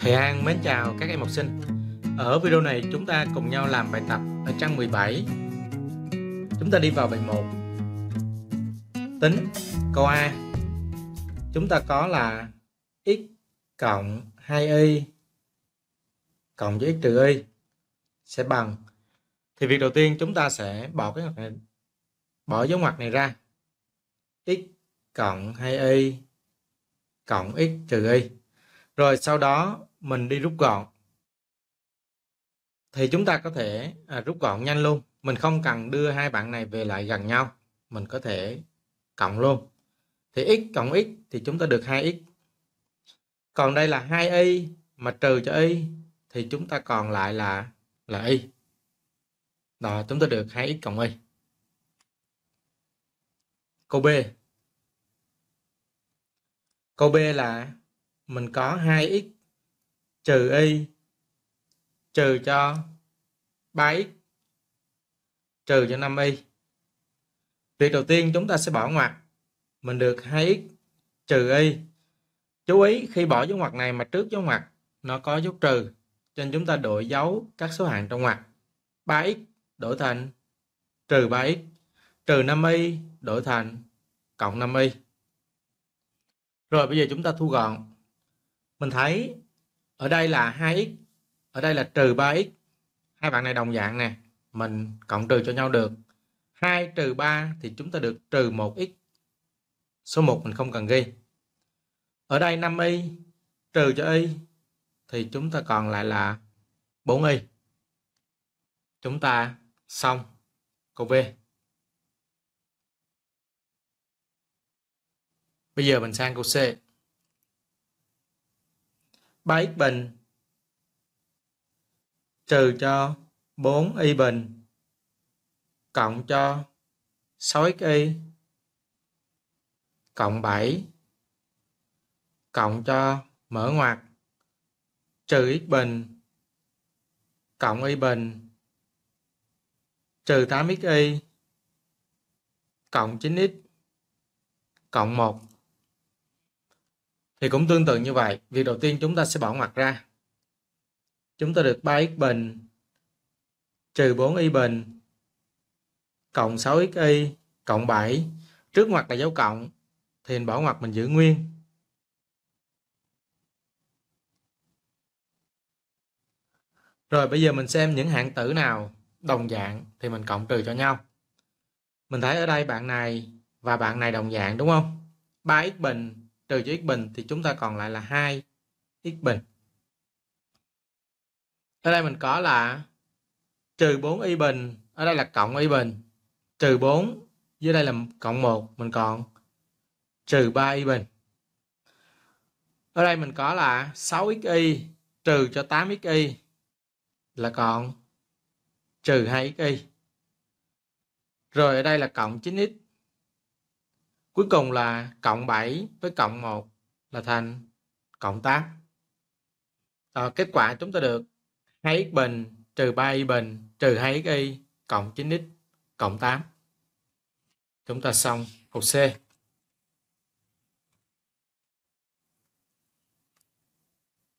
Thầy An mến chào các em học sinh Ở video này chúng ta cùng nhau làm bài tập ở trang 17 Chúng ta đi vào bài 1 Tính câu A Chúng ta có là x cộng 2y cộng với x trừ y sẽ bằng thì việc đầu tiên chúng ta sẽ bỏ cái ngoặc này bỏ dấu ngoặc này ra x cộng 2y cộng x trừ y rồi sau đó mình đi rút gọn thì chúng ta có thể à, rút gọn nhanh luôn mình không cần đưa hai bạn này về lại gần nhau mình có thể cộng luôn thì x cộng x thì chúng ta được 2x còn đây là 2y mà trừ cho y thì chúng ta còn lại là là y đó chúng ta được 2x cộng y câu b câu b là mình có 2x trừ y trừ cho 3x trừ cho 5y. Việc đầu tiên chúng ta sẽ bỏ ngoặc. Mình được 2x trừ y. Chú ý khi bỏ dấu ngoặc này mà trước dấu ngoặc nó có dấu trừ cho nên chúng ta đổi dấu các số hạng trong ngoặc. 3x đổi thành trừ 3x trừ 5y đổi thành cộng 5y. Rồi bây giờ chúng ta thu gọn. Mình thấy ở đây là 2x ở đây là trừ 3x hai bạn này đồng dạng nè mình cộng trừ cho nhau được 2 trừ 3 thì chúng ta được trừ 1x số 1 mình không cần ghi ở đây 5y trừ cho y thì chúng ta còn lại là 4y chúng ta xong câu B bây giờ mình sang câu C Bái bình trừ cho 4 y bình cộng cho 6xy cộng 7 cộng cho mở ngoặc trừ x bình cộng y bình trừ 8xy cộng 9x cộng 1 thì cũng tương tự như vậy, việc đầu tiên chúng ta sẽ bỏ ngoặc ra. Chúng ta được 3x bình trừ 4y bình cộng 6xy cộng 7. Trước ngoặc là dấu cộng thì bỏ ngoặc mình giữ nguyên. Rồi bây giờ mình xem những hạng tử nào đồng dạng thì mình cộng trừ cho nhau. Mình thấy ở đây bạn này và bạn này đồng dạng đúng không? 3x bình trừ cho x bình thì chúng ta còn lại là 2 x bình ở đây mình có là trừ 4 y bình ở đây là cộng y bình trừ 4 dưới đây là cộng 1 mình còn trừ 3 y bình ở đây mình có là 6 y trừ cho 8 y là còn trừ 2 y rồi ở đây là cộng 9x Cuối cùng là cộng 7 với cộng 1 là thành cộng 8. À, ờ, kết quả chúng ta được 2x bình trừ 3y bình trừ 2xy cộng 9x cộng 8. Chúng ta xong câu C.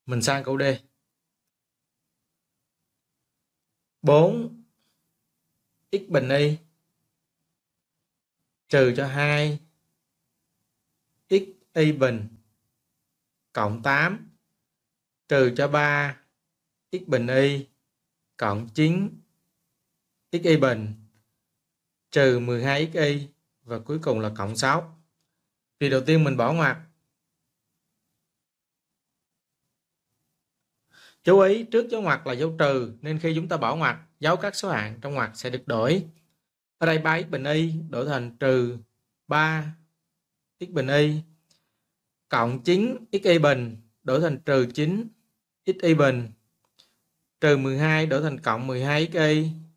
Mình sang câu D. 4 x bình y trừ cho 2 y bình cộng 8 trừ cho 3 x bình y cộng 9 x y bình trừ 12 x y và cuối cùng là cộng 6. Vì đầu tiên mình bỏ ngoặc. Chú ý trước dấu ngoặc là dấu trừ nên khi chúng ta bỏ ngoặc, dấu các số hạng trong ngoặc sẽ được đổi. Ở đây 3 x bình y đổi thành trừ 3 x bình y cộng 9 x bình đổi thành trừ 9 x bình trừ 12 đổi thành cộng 12 x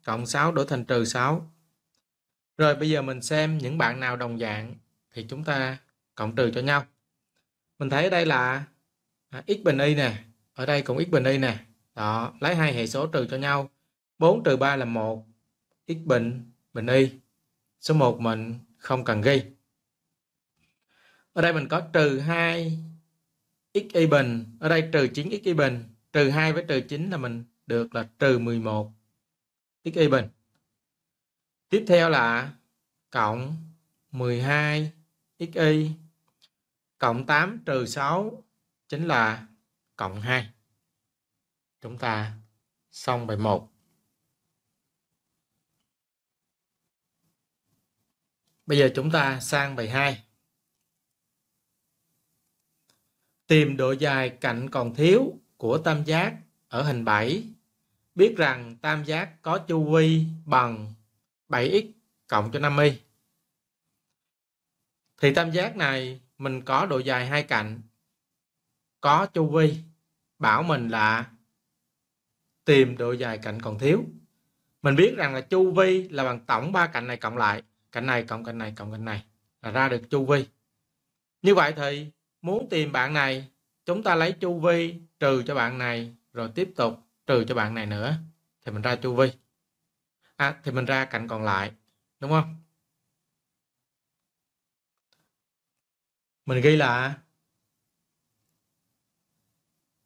cộng 6 đổi thành trừ 6 rồi bây giờ mình xem những bạn nào đồng dạng thì chúng ta cộng trừ cho nhau mình thấy ở đây là à, x bình y nè ở đây cũng x bình y nè đó lấy hai hệ số trừ cho nhau 4 trừ 3 là 1 x bình bình y số 1 mình không cần ghi ở đây mình có trừ 2 x y bình ở đây trừ 9 x y bình trừ 2 với trừ 9 là mình được là trừ 11 x y bình tiếp theo là cộng 12 x y cộng 8 trừ 6 chính là cộng 2 chúng ta xong bài 1 bây giờ chúng ta sang bài 2 Tìm độ dài cạnh còn thiếu của tam giác ở hình 7. Biết rằng tam giác có chu vi bằng 7x cộng cho 50. Thì tam giác này mình có độ dài hai cạnh, có chu vi, bảo mình là tìm độ dài cạnh còn thiếu. Mình biết rằng là chu vi là bằng tổng ba cạnh này cộng lại, cạnh này cộng cạnh này cộng cạnh này là ra được chu vi. Như vậy thì muốn tìm bạn này chúng ta lấy chu vi trừ cho bạn này rồi tiếp tục trừ cho bạn này nữa thì mình ra chu vi à, thì mình ra cạnh còn lại đúng không mình ghi là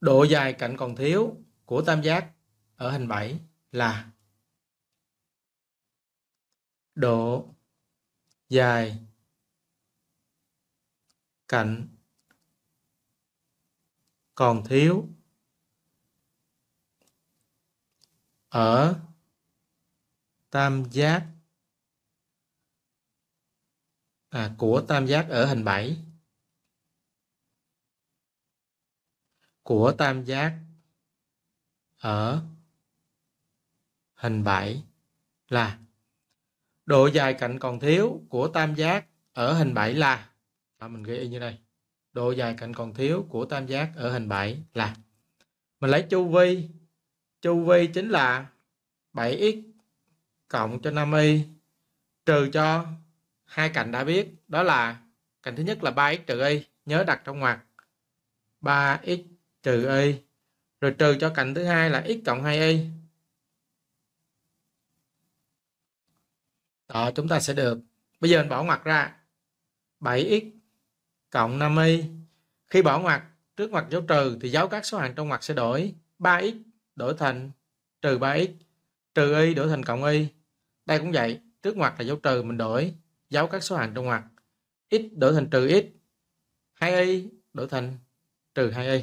độ dài cạnh còn thiếu của tam giác ở hình 7 là độ dài cạnh còn thiếu ở tam giác à, của tam giác ở hình 7 của tam giác ở hình 7 là độ dài cạnh còn thiếu của tam giác ở hình 7 là à, mình ghi y như đây độ dài cạnh còn thiếu của tam giác ở hình 7 là mình lấy chu vi chu vi chính là 7x cộng cho 5y trừ cho hai cạnh đã biết đó là cạnh thứ nhất là 3x trừ y nhớ đặt trong ngoặc 3x trừ y rồi trừ cho cạnh thứ hai là x cộng 2y đó chúng ta sẽ được bây giờ mình bỏ ngoặc ra 7x cộng 5y. Khi bỏ ngoặc, trước ngoặc dấu trừ thì dấu các số hàng trong ngoặc sẽ đổi. 3x đổi thành trừ 3x, trừ y đổi thành cộng y. Đây cũng vậy, trước ngoặc là dấu trừ mình đổi, dấu các số hàng trong ngoặc. x đổi thành trừ x, 2y đổi thành trừ 2y.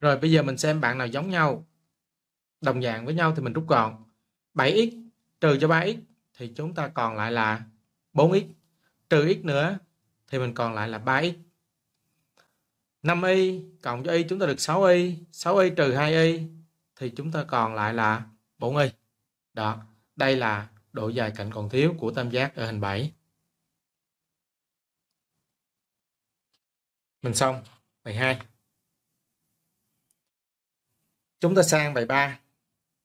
Rồi bây giờ mình xem bạn nào giống nhau. Đồng dạng với nhau thì mình rút gọn. 7x trừ cho 3x thì chúng ta còn lại là 4x trừ x nữa thì mình còn lại là 3x 5y cộng cho y chúng ta được 6y 6y trừ 2y thì chúng ta còn lại là 4y đó đây là độ dài cạnh còn thiếu của tam giác ở hình 7 mình xong bài 2 chúng ta sang bài 3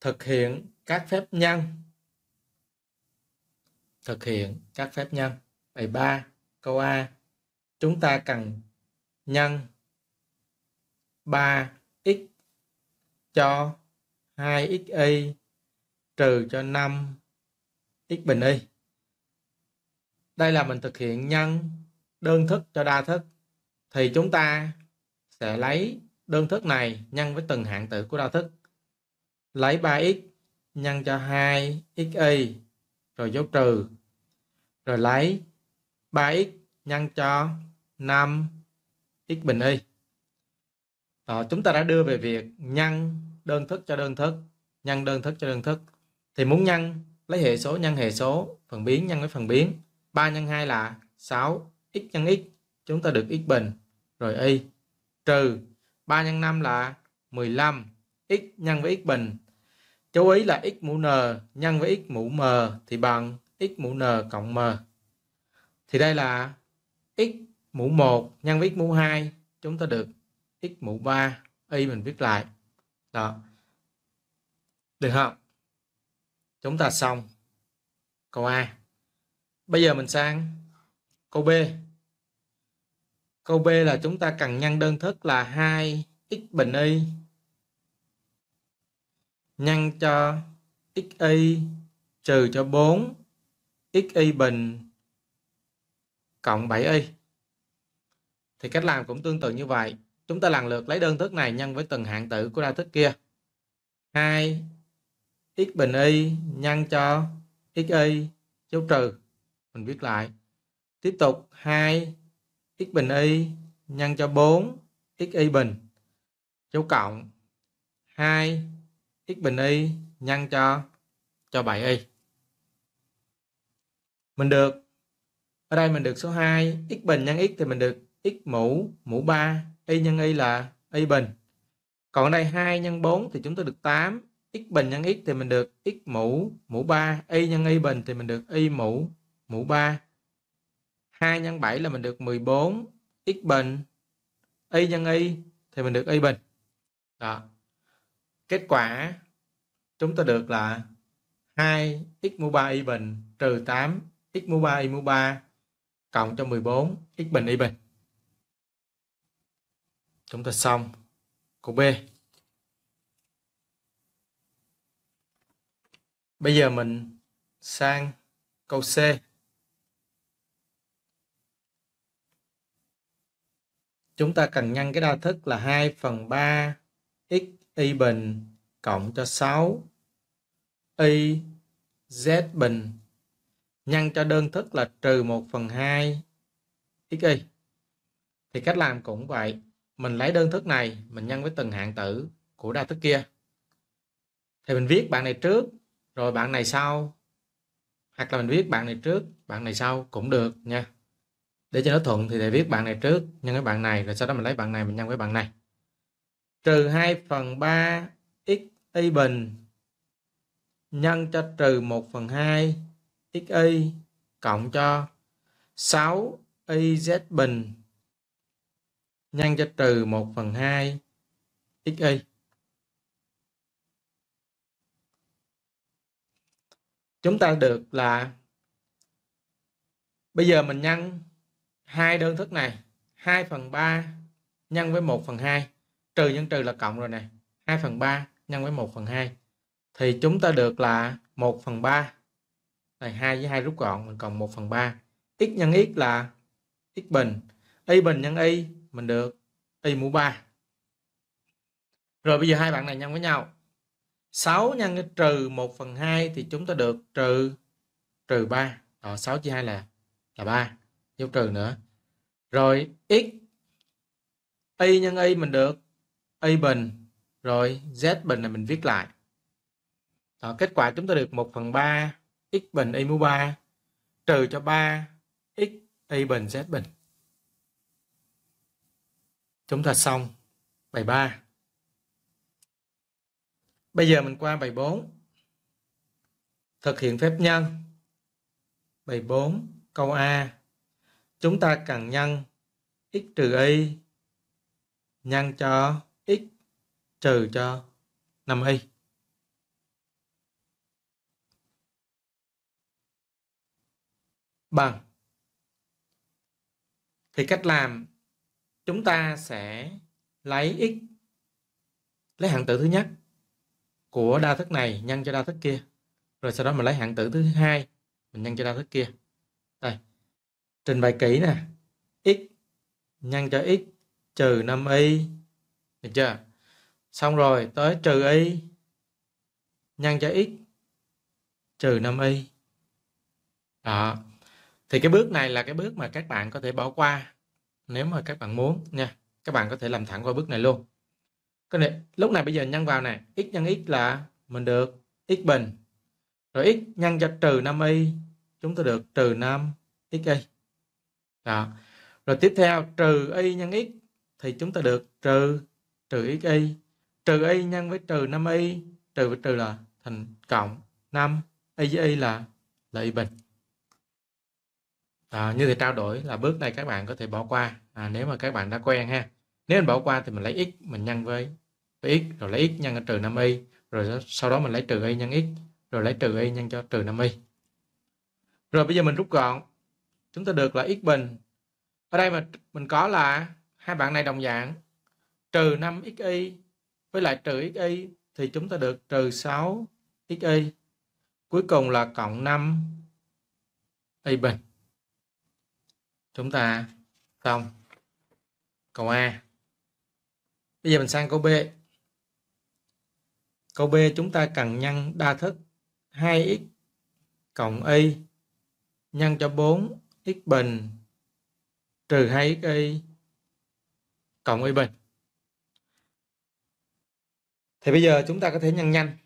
thực hiện các phép nhân thực hiện các phép nhân bài 3 câu A chúng ta cần nhân 3x cho 2xy trừ cho 5 x bình y. Đây là mình thực hiện nhân đơn thức cho đa thức thì chúng ta sẽ lấy đơn thức này nhân với từng hạng tử của đa thức. Lấy 3x nhân cho 2xy rồi dấu trừ rồi lấy 3x nhân cho 5 x bình y à, chúng ta đã đưa về việc nhân đơn thức cho đơn thức nhân đơn thức cho đơn thức thì muốn nhân lấy hệ số nhân hệ số phần biến nhân với phần biến 3 nhân 2 là 6 x nhân x chúng ta được x bình rồi y trừ 3 nhân 5 là 15 x nhân với x bình chú ý là x mũ n nhân với x mũ m thì bằng x mũ n cộng m thì đây là x mũ 1 nhân với x mũ 2 chúng ta được x mũ 3 y mình viết lại đó được không chúng ta xong câu A bây giờ mình sang câu B câu B là chúng ta cần nhân đơn thức là 2 x bình y nhân cho x y trừ cho 4 y bình cộng 7y thì cách làm cũng tương tự như vậy. Chúng ta lần lượt lấy đơn thức này nhân với từng hạng tử của đa thức kia. 2 x bình y nhân cho x y dấu trừ. Mình viết lại. Tiếp tục 2 x bình y nhân cho 4 y bình dấu cộng 2 x bình y nhân cho cho 7y. Mình được ở đây mình được số 2 x bình nhân x thì mình được x mũ mũ 3 y nhân y là y bình còn đây 2 nhân 4 thì chúng ta được 8 x bình nhân x thì mình được x mũ mũ 3 y nhân y bình thì mình được y mũ mũ 3 2 nhân 7 là mình được 14 x bình y nhân y thì mình được y bình đó kết quả chúng ta được là 2 x mũ 3 y bình trừ 8 x mũ 3 y mũ 3 cộng cho 14 x bình y bình chúng ta xong câu b bây giờ mình sang câu c chúng ta cần nhân cái đa thức là 2 phần 3 x y bình cộng cho 6 y z bình nhân cho đơn thức là trừ 1 phần 2 x y thì cách làm cũng vậy mình lấy đơn thức này mình nhân với từng hạng tử của đa thức kia thì mình viết bạn này trước rồi bạn này sau hoặc là mình viết bạn này trước bạn này sau cũng được nha để cho nó thuận thì để viết bạn này trước nhân với bạn này rồi sau đó mình lấy bạn này mình nhân với bạn này trừ 2 phần 3 x y bình nhân cho trừ 1 phần 2 x y cộng cho 6 y z bình nhân cho trừ 1 phần 2 xy. Chúng ta được là bây giờ mình nhân hai đơn thức này 2 phần 3 nhân với 1 phần 2 trừ nhân trừ là cộng rồi nè 2 phần 3 nhân với 1 phần 2 thì chúng ta được là 1 phần 3 này 2 với 2 rút gọn mình còn 1 phần 3 x nhân x là x bình y bình nhân y mình được y mũ 3 rồi bây giờ hai bạn này nhân với nhau 6 nhân cái trừ 1 phần 2 thì chúng ta được trừ trừ 3 Đó, 6 chia 2 là là 3 dấu trừ nữa rồi x y nhân y mình được y bình rồi z bình là mình viết lại Đó, ờ, kết quả chúng ta được 1 phần 3 x bình y mũ 3 trừ cho 3 x y bình z bình Chúng ta xong bài 3. Bây giờ mình qua bài 4. Thực hiện phép nhân. Bài 4 câu A. Chúng ta cần nhân x trừ y nhân cho x trừ cho 5y. Bằng. Thì cách làm chúng ta sẽ lấy x lấy hạng tử thứ nhất của đa thức này nhân cho đa thức kia rồi sau đó mình lấy hạng tử thứ hai mình nhân cho đa thức kia đây trình bày kỹ nè x nhân cho x trừ 5y được chưa xong rồi tới trừ y nhân cho x trừ 5y đó thì cái bước này là cái bước mà các bạn có thể bỏ qua nếu mà các bạn muốn nha các bạn có thể làm thẳng qua bước này luôn cái này lúc này bây giờ nhân vào này x nhân x là mình được x bình rồi x nhân cho trừ 5 y chúng ta được trừ 5 xy đó rồi tiếp theo trừ y nhân x thì chúng ta được trừ trừ xy, trừ y nhân với trừ 5 y trừ với trừ là thành cộng 5 y với y là là y bình à, như thì trao đổi là bước này các bạn có thể bỏ qua à, nếu mà các bạn đã quen ha nếu mình bỏ qua thì mình lấy x mình nhân với, với x rồi lấy x nhân trừ 5 y rồi sau đó mình lấy trừ y nhân x rồi lấy trừ y nhân cho trừ 5 y rồi bây giờ mình rút gọn chúng ta được là x bình ở đây mà mình có là hai bạn này đồng dạng trừ 5 xy với lại trừ xy thì chúng ta được trừ 6 xy cuối cùng là cộng 5 y bình chúng ta xong câu A bây giờ mình sang câu B câu B chúng ta cần nhân đa thức 2x cộng y nhân cho 4 x bình trừ 2 x y cộng y bình thì bây giờ chúng ta có thể nhân nhanh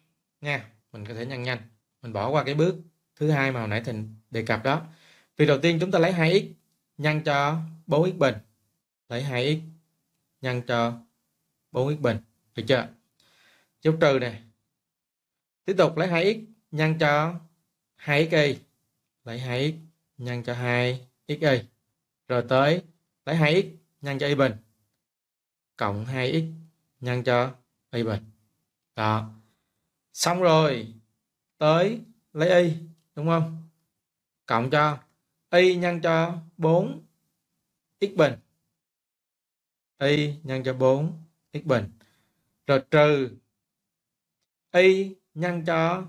nha mình có thể nhân nhanh mình bỏ qua cái bước thứ hai mà hồi nãy thịnh đề cập đó vì đầu tiên chúng ta lấy 2x nhân cho 4x bình lấy 2x nhân cho 4x bình được chưa chốt trừ này tiếp tục lấy 2x nhân cho 2 y lấy 2x nhân cho 2xy rồi tới lấy 2x nhân cho y bình cộng 2x nhân cho y bình đó xong rồi tới lấy y đúng không cộng cho y nhân cho 4 x bình y nhân cho 4 x bình rồi trừ y nhân cho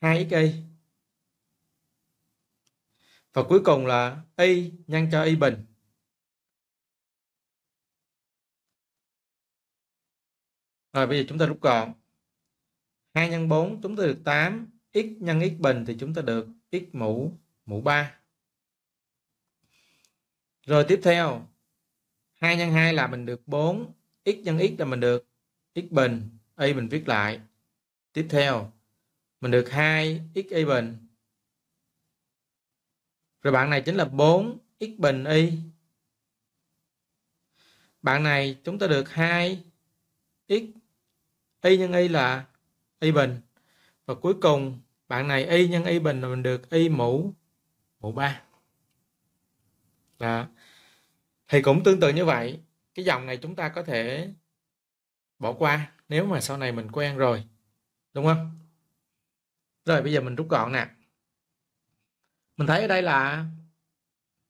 2 x y và cuối cùng là y nhân cho y bình Rồi bây giờ chúng ta rút gọn. 2 nhân 4 chúng ta được 8, x nhân x bình thì chúng ta được x mũ mũ 3. Rồi tiếp theo 2 nhân 2 là mình được 4 x nhân x là mình được x bình y mình viết lại tiếp theo mình được 2 x y bình rồi bạn này chính là 4 x bình y bạn này chúng ta được 2 x y nhân y là y bình và cuối cùng bạn này y nhân y bình là mình được y mũ mũ 3 đó. Dạ. thì cũng tương tự như vậy cái dòng này chúng ta có thể bỏ qua nếu mà sau này mình quen rồi đúng không rồi bây giờ mình rút gọn nè mình thấy ở đây là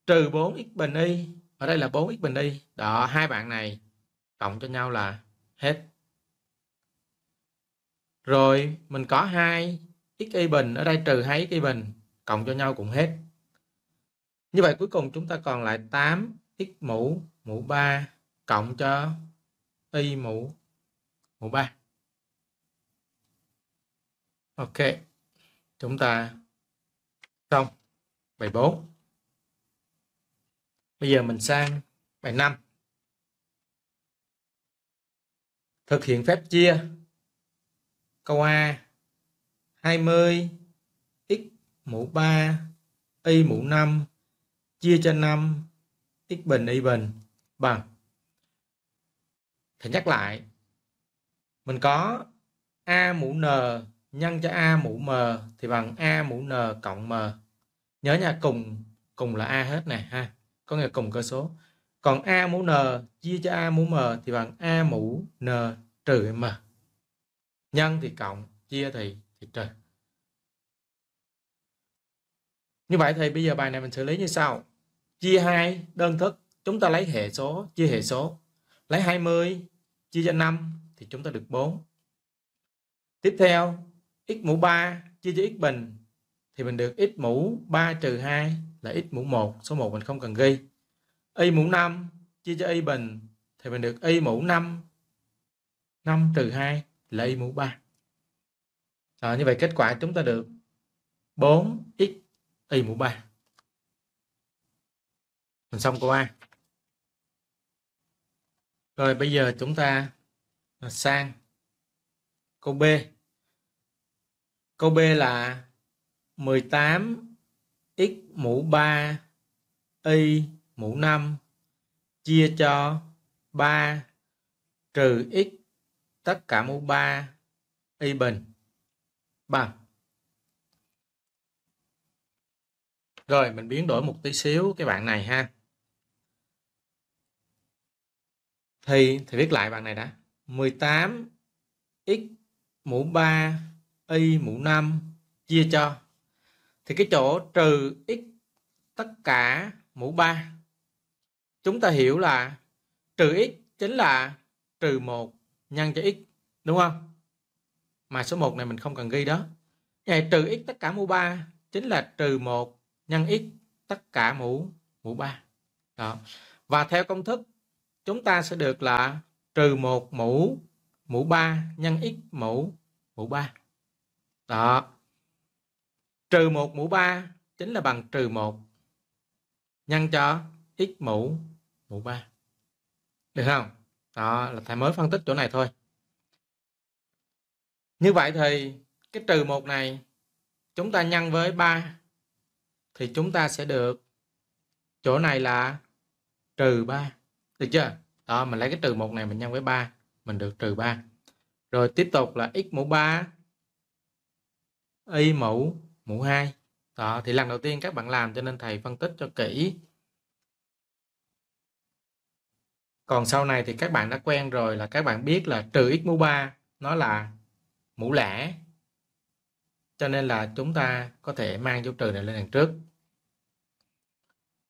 trừ 4x bình y ở đây là 4x bình y đó hai bạn này cộng cho nhau là hết rồi mình có hai x y bình ở đây trừ hai x y bình cộng cho nhau cũng hết như vậy cuối cùng chúng ta còn lại 8 x mũ mũ 3 cộng cho y mũ mũ 3 ok chúng ta xong bài 4 bây giờ mình sang bài 5 thực hiện phép chia câu A 20 x mũ 3 y mũ 5 chia cho 5 x bình y bình bằng thì nhắc lại mình có a mũ n nhân cho a mũ m thì bằng a mũ n cộng m nhớ nha cùng cùng là a hết này ha có nghĩa cùng cơ số còn a mũ n chia cho a mũ m thì bằng a mũ n trừ m nhân thì cộng chia thì thì trừ như vậy thì bây giờ bài này mình xử lý như sau chia 2 đơn thức chúng ta lấy hệ số chia hệ số lấy 20 chia cho 5 thì chúng ta được 4 tiếp theo x mũ 3 chia cho x bình thì mình được x mũ 3 trừ 2 là x mũ 1 số 1 mình không cần ghi y mũ 5 chia cho y bình thì mình được y mũ 5 5 trừ 2 là y mũ 3 à, như vậy kết quả chúng ta được 4x y mũ 3 mình xong câu a rồi bây giờ chúng ta à, sang câu b câu b là 18 x mũ 3 y mũ 5 chia cho 3 trừ x tất cả mũ 3 y bình bằng rồi mình biến đổi một tí xíu cái bạn này ha thì thì viết lại bạn này đã 18 x mũ 3 y mũ 5 chia cho thì cái chỗ trừ x tất cả mũ 3 chúng ta hiểu là trừ x chính là trừ 1 nhân cho x đúng không mà số 1 này mình không cần ghi đó vậy trừ x tất cả mũ 3 chính là trừ 1 nhân x tất cả mũ mũ 3 đó và theo công thức chúng ta sẽ được là trừ 1 mũ mũ 3 nhân x mũ mũ 3. Đó. Trừ 1 mũ 3 chính là bằng trừ 1 nhân cho x mũ mũ 3. Được không? Đó là thầy mới phân tích chỗ này thôi. Như vậy thì cái trừ 1 này chúng ta nhân với 3 thì chúng ta sẽ được chỗ này là trừ 3 được chưa đó mình lấy cái trừ một này mình nhân với 3 mình được trừ 3 rồi tiếp tục là x mũ 3 y mũ mũ 2 đó thì lần đầu tiên các bạn làm cho nên thầy phân tích cho kỹ còn sau này thì các bạn đã quen rồi là các bạn biết là trừ x mũ 3 nó là mũ lẻ cho nên là chúng ta có thể mang dấu trừ này lên đằng trước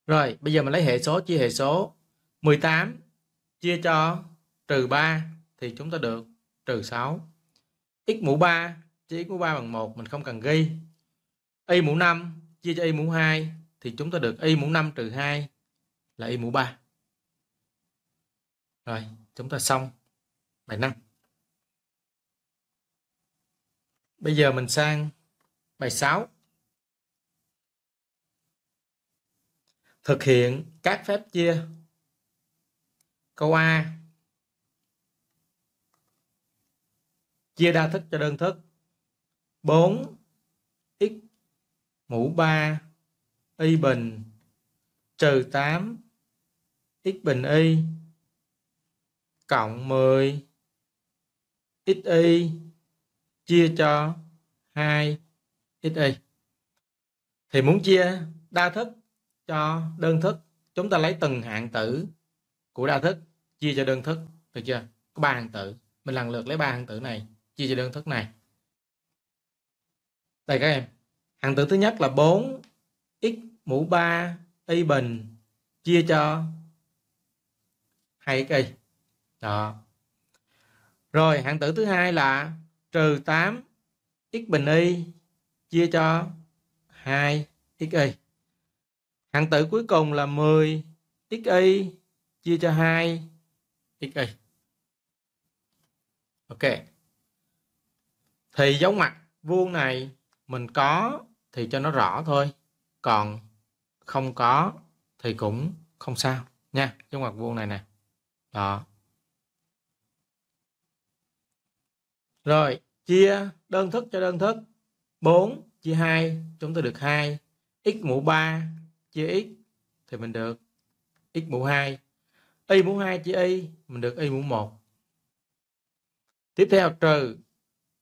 rồi bây giờ mình lấy hệ số chia hệ số 18 chia cho trừ 3 thì chúng ta được trừ 6. x mũ 3 chia x mũ 3 bằng 1 mình không cần ghi. y mũ 5 chia cho y mũ 2 thì chúng ta được y mũ 5 trừ 2 là y mũ 3. Rồi, chúng ta xong bài 5. Bây giờ mình sang bài 6. Thực hiện các phép chia câu a chia đa thức cho đơn thức 4 x mũ 3 y bình trừ 8 x bình y cộng 10 y chia cho 2 y thì muốn chia đa thức cho đơn thức chúng ta lấy từng hạng tử của đa thức chia cho đơn thức được chưa có ba hàng tử mình lần lượt lấy ba hàng tử này chia cho đơn thức này đây các em hàng tử thứ nhất là 4 x mũ 3 y bình chia cho hai x y đó rồi hàng tử thứ hai là trừ 8 x bình y chia cho 2 y. Hạng tử cuối cùng là 10 y chia cho 2 xa ok thì dấu ngoặc vuông này mình có thì cho nó rõ thôi còn không có thì cũng không sao nha dấu ngoặc vuông này nè đó rồi chia đơn thức cho đơn thức 4 chia 2 chúng ta được 2 x mũ 3 chia x thì mình được x mũ 2 y mũ 2 chia y mình được y mũ 1 tiếp theo trừ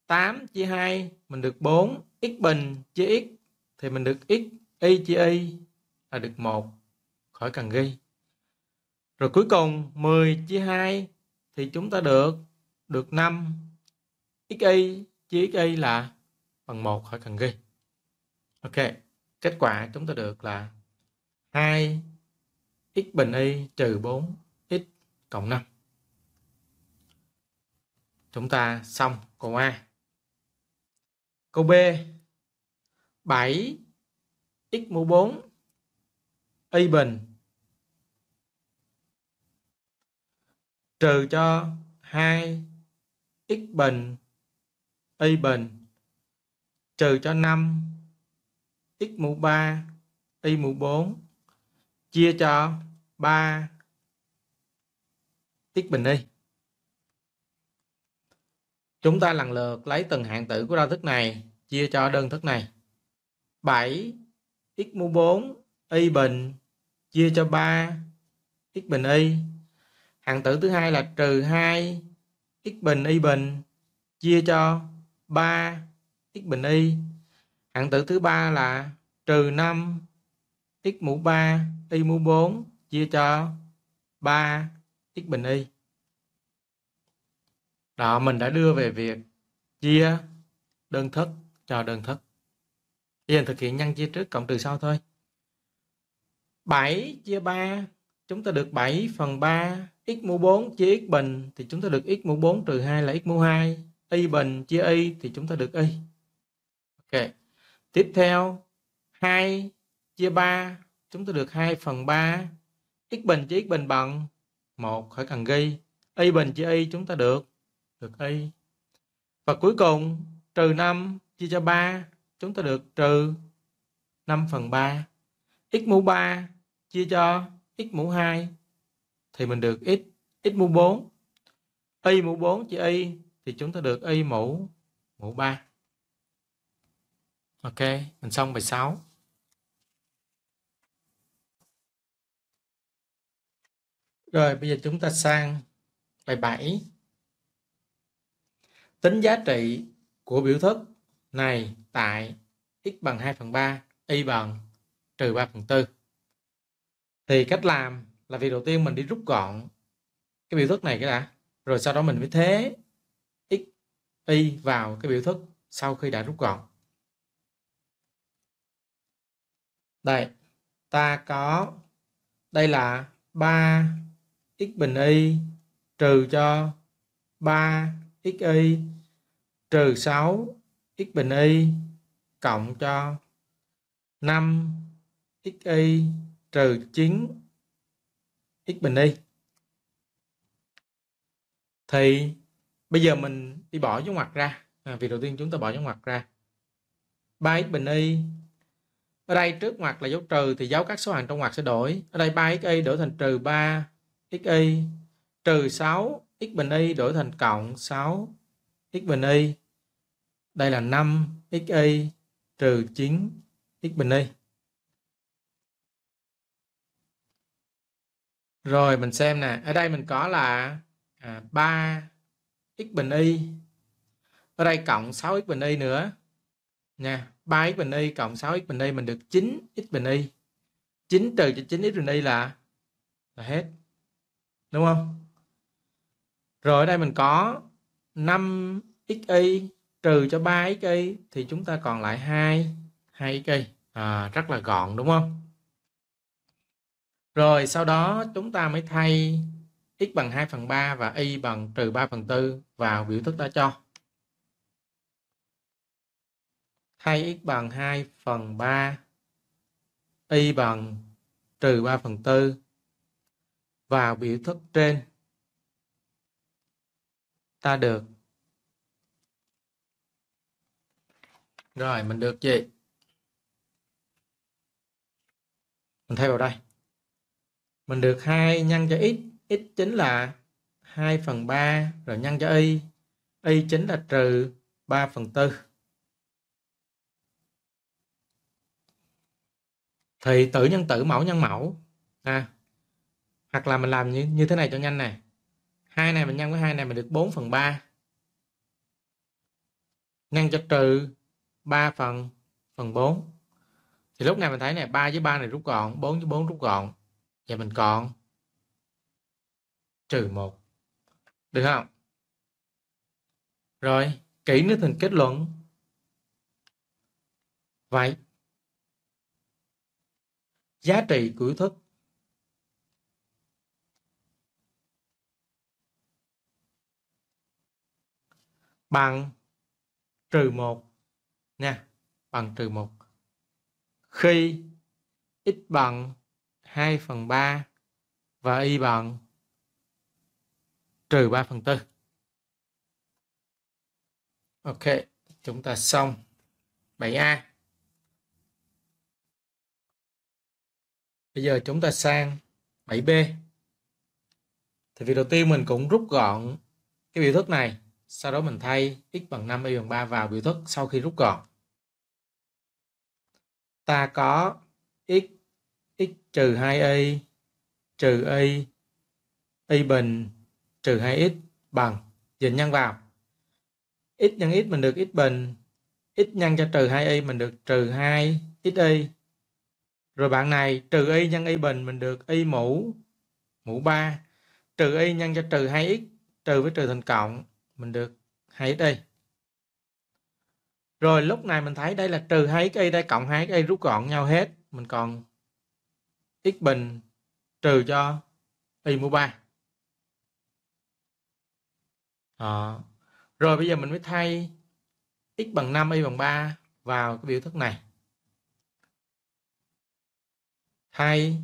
8 chia 2 mình được 4 x bình chia x thì mình được x y chia y là được 1 khỏi cần ghi rồi cuối cùng 10 chia 2 thì chúng ta được được 5 y chia y là bằng 1 khỏi cần ghi. Ok, kết quả chúng ta được là 2 x bình y trừ 4 cộng 5 chúng ta xong câu A câu B 7 x mũ 4 y bình trừ cho 2 x bình y bình trừ cho 5 x mũ 3 y mũ 4 chia cho 3 Tiết bình đi. Chúng ta lần lượt lấy từng hạng tử của đa thức này chia cho đơn thức này. 7 x mũ 4 y bình chia cho 3 x bình y. Hạng tử thứ hai là trừ 2 x bình y bình chia cho 3 x bình y. Hạng tử thứ ba là trừ 5 x mũ 3 y mũ 4 chia cho 3 x bình y đó mình đã đưa về việc chia đơn thức cho đơn thức bây giờ thực hiện nhân chia trước cộng trừ sau thôi 7 chia 3 chúng ta được 7 phần 3 x mũ 4 chia x bình thì chúng ta được x mũ 4 trừ 2 là x mũ 2 y bình chia y thì chúng ta được y ok tiếp theo 2 chia 3 chúng ta được 2 phần 3 x bình chia x bình bằng một khỏi cần ghi y bình chia y chúng ta được được y và cuối cùng trừ 5 chia cho 3 chúng ta được trừ 5 phần 3 x mũ 3 chia cho x mũ 2 thì mình được x x mũ 4 y mũ 4 chia y thì chúng ta được y mũ mũ 3 ok mình xong bài 6 Rồi bây giờ chúng ta sang bài 7. Tính giá trị của biểu thức này tại x bằng 2 phần 3, y bằng trừ 3 phần 4. Thì cách làm là việc đầu tiên mình đi rút gọn cái biểu thức này cái đã. Rồi sau đó mình mới thế x y vào cái biểu thức sau khi đã rút gọn. Đây, ta có đây là 3 x bình y trừ cho 3 xy trừ 6 x bình y cộng cho 5 xy trừ 9 x bình y thì bây giờ mình đi bỏ dấu ngoặc ra à, việc đầu tiên chúng ta bỏ dấu ngoặc ra 3 x bình y ở đây trước ngoặc là dấu trừ thì dấu các số hàng trong ngoặc sẽ đổi ở đây 3 xy đổi thành trừ 3 xa trừ 6 x bình y đổi thành cộng 6 x bình y. Đây là 5 x y trừ 9 x bình y. Rồi mình xem nè, ở đây mình có là à, 3 x bình y. Ở đây cộng 6 x bình y nữa. Nha, 3 x bình y cộng 6 x bình y mình được 9 x bình y. 9 trừ cho 9 x bình y là là hết đúng không rồi ở đây mình có 5 xy trừ cho 3 xy thì chúng ta còn lại 2 2 xy à, rất là gọn đúng không rồi sau đó chúng ta mới thay x bằng 2 phần 3 và y bằng trừ 3 phần 4 vào biểu thức đã cho. Thay x bằng 2 phần 3, y bằng trừ 3 phần 4 vào biểu thức trên ta được rồi mình được gì mình thay vào đây mình được hai nhân cho x x chính là 2 phần 3 rồi nhân cho y y chính là trừ 3 phần 4 thì tử nhân tử mẫu nhân mẫu ha à, hoặc là mình làm như, như thế này cho nhanh này hai này mình nhân với hai này mình được 4 phần 3 nhân cho trừ 3 phần phần 4 thì lúc này mình thấy này 3 với 3 này rút gọn 4 với 4 rút gọn vậy mình còn trừ 1 được không rồi kỹ nữa thành kết luận vậy giá trị của thức bằng trừ 1 nha bằng trừ 1 khi x bằng 2 phần 3 và y bằng trừ 3 phần 4 Ok chúng ta xong 7A Bây giờ chúng ta sang 7B thì việc đầu tiên mình cũng rút gọn cái biểu thức này sau đó mình thay x bằng 5 y bằng 3 vào biểu thức sau khi rút gọn ta có x x trừ 2y trừ y y bình trừ 2x bằng dình nhân vào x nhân x mình được x bình x nhân cho trừ 2y mình được trừ 2 x xy rồi bạn này trừ y nhân y bình mình được y mũ mũ 3 trừ y nhân cho trừ 2x trừ với trừ thành cộng mình được hai x y rồi lúc này mình thấy đây là trừ 2xy đây cộng 2xy rút gọn nhau hết mình còn x bình trừ cho y mũ 3 à. rồi bây giờ mình mới thay x bằng 5 y bằng 3 vào cái biểu thức này thay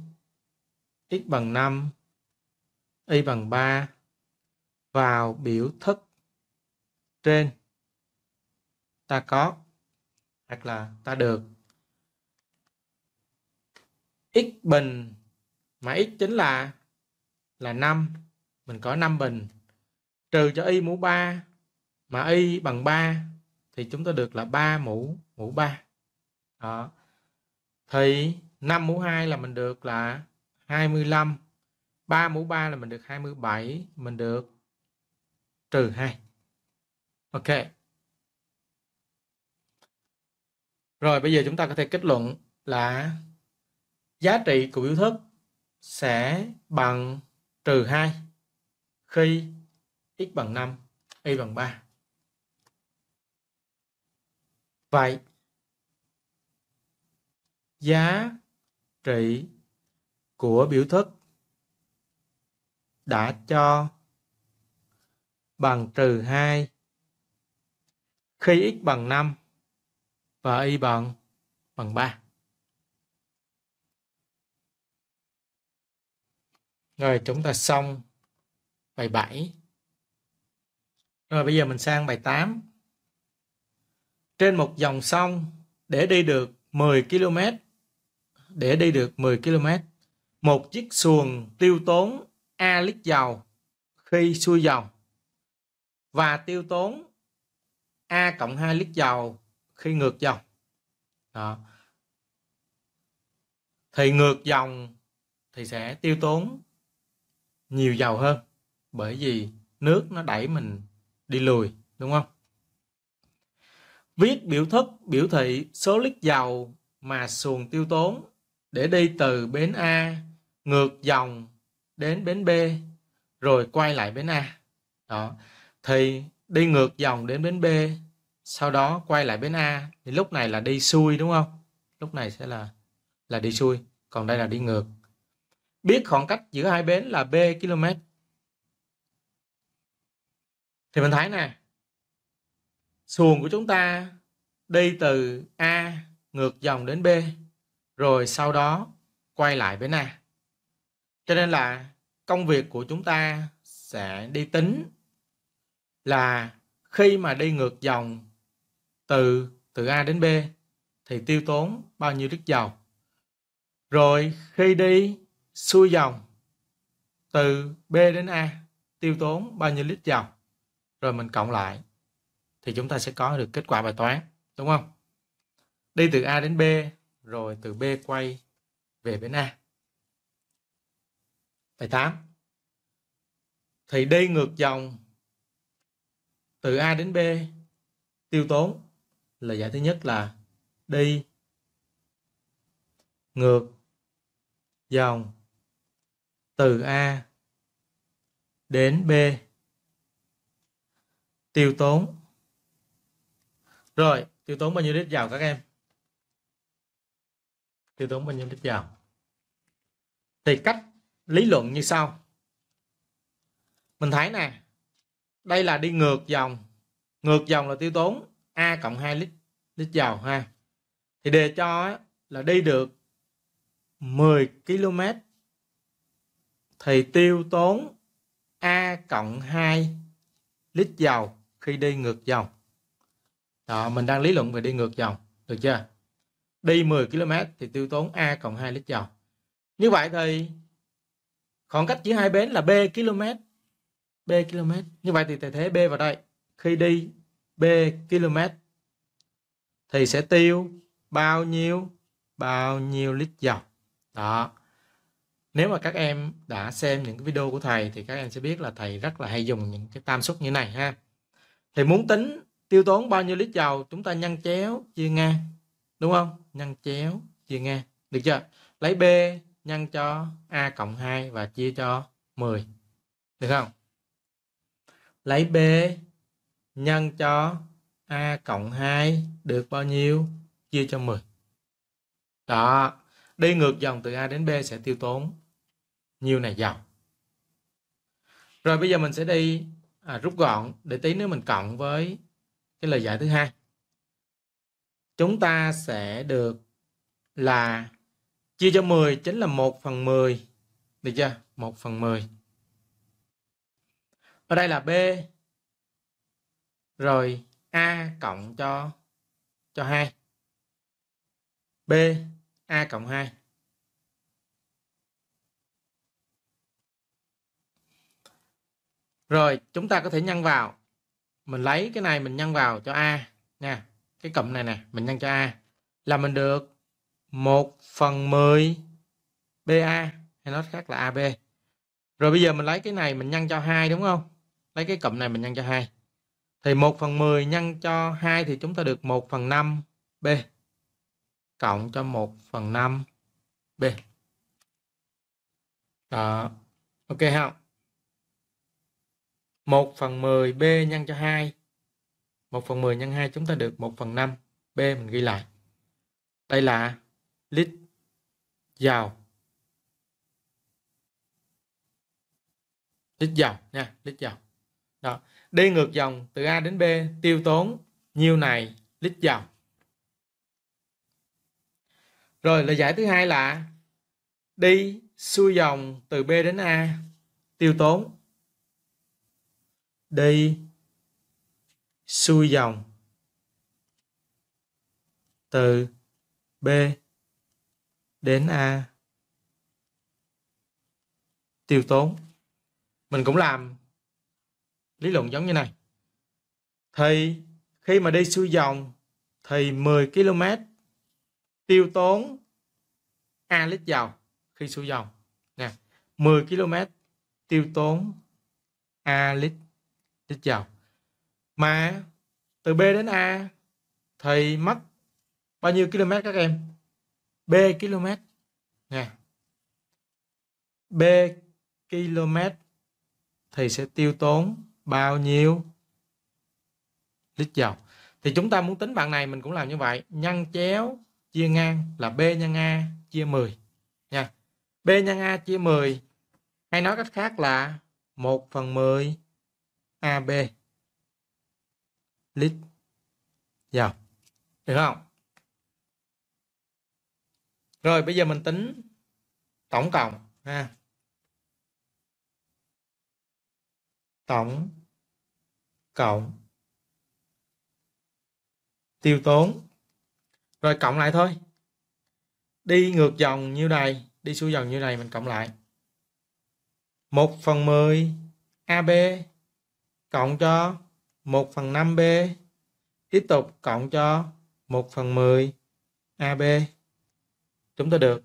x bằng 5 y bằng 3 vào biểu thức trên ta có hoặc là ta được x bình mà x chính là là 5 mình có 5 bình trừ cho y mũ 3 mà y bằng 3 thì chúng ta được là 3 mũ mũ 3 đó thì 5 mũ 2 là mình được là 25 3 mũ 3 là mình được 27 mình được trừ 2 Ok. Rồi bây giờ chúng ta có thể kết luận là giá trị của biểu thức sẽ bằng trừ 2 khi x bằng 5, y bằng 3. Vậy giá trị của biểu thức đã cho bằng trừ 2 khi x bằng 5 và y bằng bằng 3. Rồi chúng ta xong bài 7. Rồi bây giờ mình sang bài 8. Trên một dòng sông để đi được 10 km để đi được 10 km, một chiếc xuồng tiêu tốn A lít dầu khi xuôi dòng và tiêu tốn A cộng 2 lít dầu khi ngược dòng đó. thì ngược dòng thì sẽ tiêu tốn nhiều dầu hơn bởi vì nước nó đẩy mình đi lùi đúng không viết biểu thức biểu thị số lít dầu mà xuồng tiêu tốn để đi từ bến A ngược dòng đến bến B rồi quay lại bến A đó thì đi ngược dòng đến bến B sau đó quay lại bến A thì lúc này là đi xuôi đúng không lúc này sẽ là là đi xuôi còn đây là đi ngược biết khoảng cách giữa hai bến là B km thì mình thấy nè xuồng của chúng ta đi từ A ngược dòng đến B rồi sau đó quay lại bến A cho nên là công việc của chúng ta sẽ đi tính là khi mà đi ngược dòng từ từ A đến B thì tiêu tốn bao nhiêu lít dầu. Rồi khi đi xuôi dòng từ B đến A tiêu tốn bao nhiêu lít dầu. Rồi mình cộng lại thì chúng ta sẽ có được kết quả bài toán, đúng không? Đi từ A đến B rồi từ B quay về bên A. Bài 8. Thì đi ngược dòng từ A đến B tiêu tốn là giải thứ nhất là đi ngược dòng từ A đến B tiêu tốn rồi tiêu tốn bao nhiêu lít dầu các em tiêu tốn bao nhiêu lít dầu thì cách lý luận như sau mình thấy nè đây là đi ngược dòng ngược dòng là tiêu tốn a cộng 2 lít lít dầu ha thì đề cho là đi được 10 km thì tiêu tốn a cộng 2 lít dầu khi đi ngược dòng đó mình đang lý luận về đi ngược dòng được chưa đi 10 km thì tiêu tốn a cộng 2 lít dầu như vậy thì khoảng cách giữa hai bến là b km B km. Như vậy thì thay thế B vào đây. Khi đi B km thì sẽ tiêu bao nhiêu bao nhiêu lít dầu. Đó. Nếu mà các em đã xem những cái video của thầy thì các em sẽ biết là thầy rất là hay dùng những cái tam suất như này ha. Thì muốn tính tiêu tốn bao nhiêu lít dầu chúng ta nhân chéo chia ngang. Đúng không? Nhân chéo chia ngang. Được chưa? Lấy B nhân cho A cộng 2 và chia cho 10. Được không? lấy b nhân cho a cộng 2 được bao nhiêu chia cho 10 đó đi ngược dòng từ a đến b sẽ tiêu tốn nhiêu này dòng rồi bây giờ mình sẽ đi à, rút gọn để tí nữa mình cộng với cái lời giải thứ hai chúng ta sẽ được là chia cho 10 chính là 1 phần 10 được chưa 1 phần 10 ở đây là b rồi a cộng cho cho 2 b a cộng 2 rồi chúng ta có thể nhân vào mình lấy cái này mình nhân vào cho a nha cái cộng này nè mình nhân cho a là mình được 1 phần 10 BA hay nói khác là AB. Rồi bây giờ mình lấy cái này mình nhân cho 2 đúng không? lấy cái cụm này mình nhân cho 2 thì 1 phần 10 nhân cho 2 thì chúng ta được 1 phần 5 B cộng cho 1 phần 5 B đó ok không 1 phần 10 B nhân cho 2 1 phần 10 nhân 2 chúng ta được 1 phần 5 B mình ghi lại đây là lít dầu lít dầu nha lít dầu đó. Đi ngược dòng từ A đến B tiêu tốn nhiêu này lít dầu. Rồi lời giải thứ hai là đi xuôi dòng từ B đến A tiêu tốn đi xuôi dòng từ B đến A tiêu tốn mình cũng làm lý luận giống như này thì khi mà đi xuôi dòng thì 10 km tiêu tốn A lít dầu khi xuôi dòng nè 10 km tiêu tốn A lít lít dầu mà từ B đến A thì mất bao nhiêu km các em B km nè B km thì sẽ tiêu tốn bao nhiêu lít dầu thì chúng ta muốn tính bạn này mình cũng làm như vậy nhân chéo chia ngang là B nhân A chia 10 nha B nhân A chia 10 hay nói cách khác là 1 phần 10 AB lít dầu được không rồi bây giờ mình tính tổng cộng ha tổng cộng tiêu tốn rồi cộng lại thôi đi ngược dòng như này đi xuống dòng như này mình cộng lại 1 phần 10 AB cộng cho 1 phần 5B tiếp tục cộng cho 1 phần 10 AB chúng ta được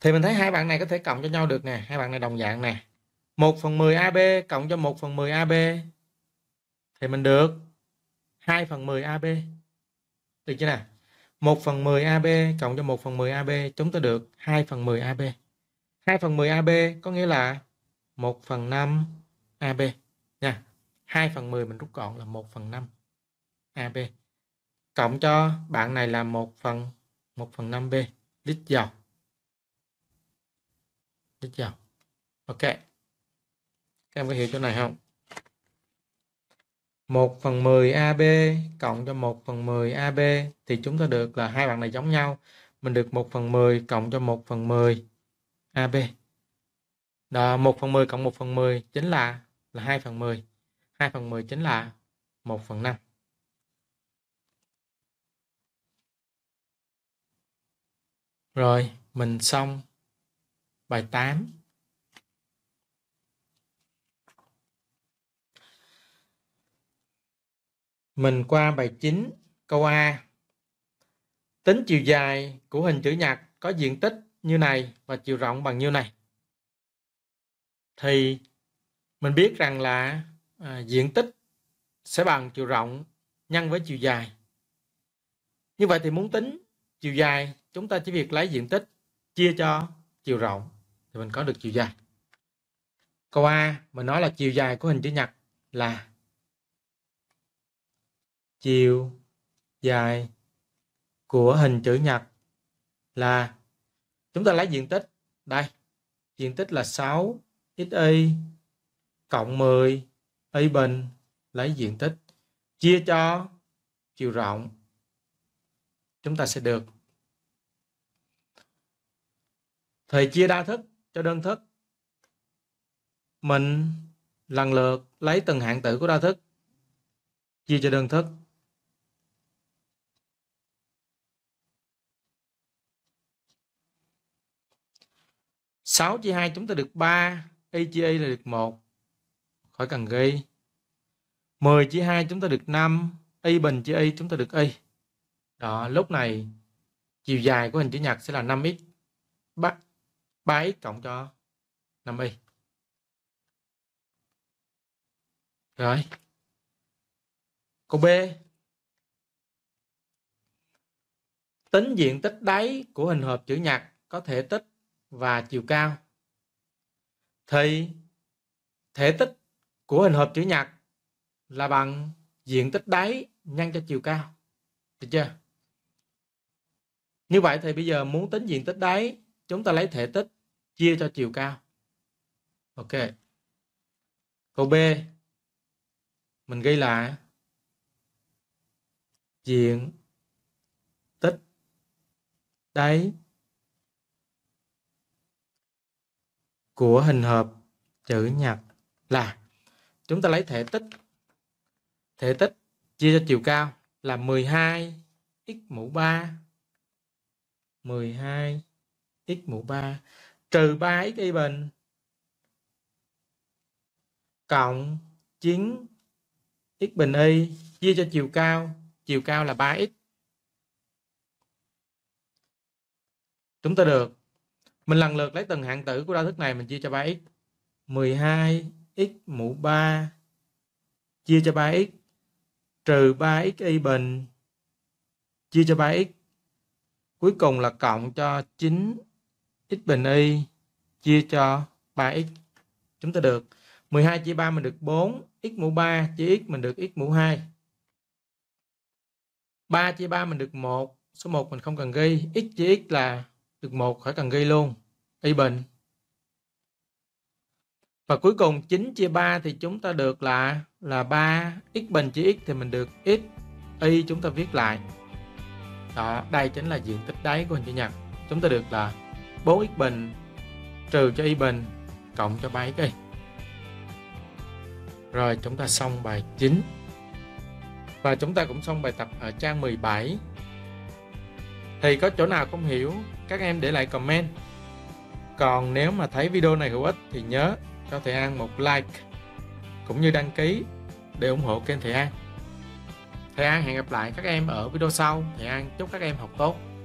thì mình thấy hai bạn này có thể cộng cho nhau được nè hai bạn này đồng dạng nè 1 phần 10 AB cộng cho 1 phần 10 AB thì mình được 2 phần 10 AB được chưa nào 1 phần 10 AB cộng cho 1 phần 10 AB chúng ta được 2 phần 10 AB 2 phần 10 AB có nghĩa là 1 phần 5 AB nha 2 phần 10 mình rút gọn là 1 phần 5 AB cộng cho bạn này là 1 phần 1 phần 5B lít dầu lít dầu ok em có hiểu chỗ này không 1 phần 10 AB cộng cho 1 phần 10 AB thì chúng ta được là hai bạn này giống nhau mình được 1 phần 10 cộng cho 1 phần 10 AB đó, 1 phần 10 cộng 1 phần 10 chính là là 2 phần 10 2 phần 10 chính là 1 phần 5 rồi mình xong bài 8 Mình qua bài 9, câu A. Tính chiều dài của hình chữ nhật có diện tích như này và chiều rộng bằng như này. Thì mình biết rằng là à, diện tích sẽ bằng chiều rộng nhân với chiều dài. Như vậy thì muốn tính chiều dài, chúng ta chỉ việc lấy diện tích chia cho chiều rộng thì mình có được chiều dài. Câu A mình nói là chiều dài của hình chữ nhật là chiều dài của hình chữ nhật là chúng ta lấy diện tích đây diện tích là 6 xy cộng 10 y bình lấy diện tích chia cho chiều rộng chúng ta sẽ được thầy chia đa thức cho đơn thức mình lần lượt lấy từng hạng tử của đa thức chia cho đơn thức 6 chia 2 chúng ta được 3, y chia y là được 1. Khỏi cần ghi. 10 chia 2 chúng ta được 5, y bình chia y chúng ta được y. Đó, lúc này chiều dài của hình chữ nhật sẽ là 5x. 3, 3x cộng cho 5y. Rồi. Câu B. Tính diện tích đáy của hình hộp chữ nhật có thể tích và chiều cao. Thì thể tích của hình hộp chữ nhật là bằng diện tích đáy nhân cho chiều cao. Được chưa? Như vậy thì bây giờ muốn tính diện tích đáy, chúng ta lấy thể tích chia cho chiều cao. Ok. Câu B mình ghi là diện tích đáy của hình hợp chữ nhật là chúng ta lấy thể tích thể tích chia cho chiều cao là 12 x mũ 3 12 x mũ 3 trừ 3 x y bình cộng 9 x bình y chia cho chiều cao chiều cao là 3x chúng ta được mình lần lượt lấy từng hạng tử của đa thức này mình chia cho 3x 12 x mũ 3 chia cho 3x trừ 3x y bình chia cho 3x cuối cùng là cộng cho 9 x bình y chia cho 3x chúng ta được 12 chia 3 mình được 4 x mũ 3 chia x mình được x mũ 2 3 chia 3 mình được 1 số 1 mình không cần ghi x chia x là được một khỏi cần ghi luôn y bình và cuối cùng 9 chia 3 thì chúng ta được là là 3 x bình chia x thì mình được x y chúng ta viết lại đó đây chính là diện tích đáy của hình chữ nhật chúng ta được là 4x bình trừ cho y bình cộng cho 3x rồi chúng ta xong bài 9 và chúng ta cũng xong bài tập ở trang 17 thì có chỗ nào không hiểu các em để lại comment. Còn nếu mà thấy video này hữu ích thì nhớ cho Thầy An một like cũng như đăng ký để ủng hộ kênh Thầy An. Thầy An hẹn gặp lại các em ở video sau. Thầy An chúc các em học tốt.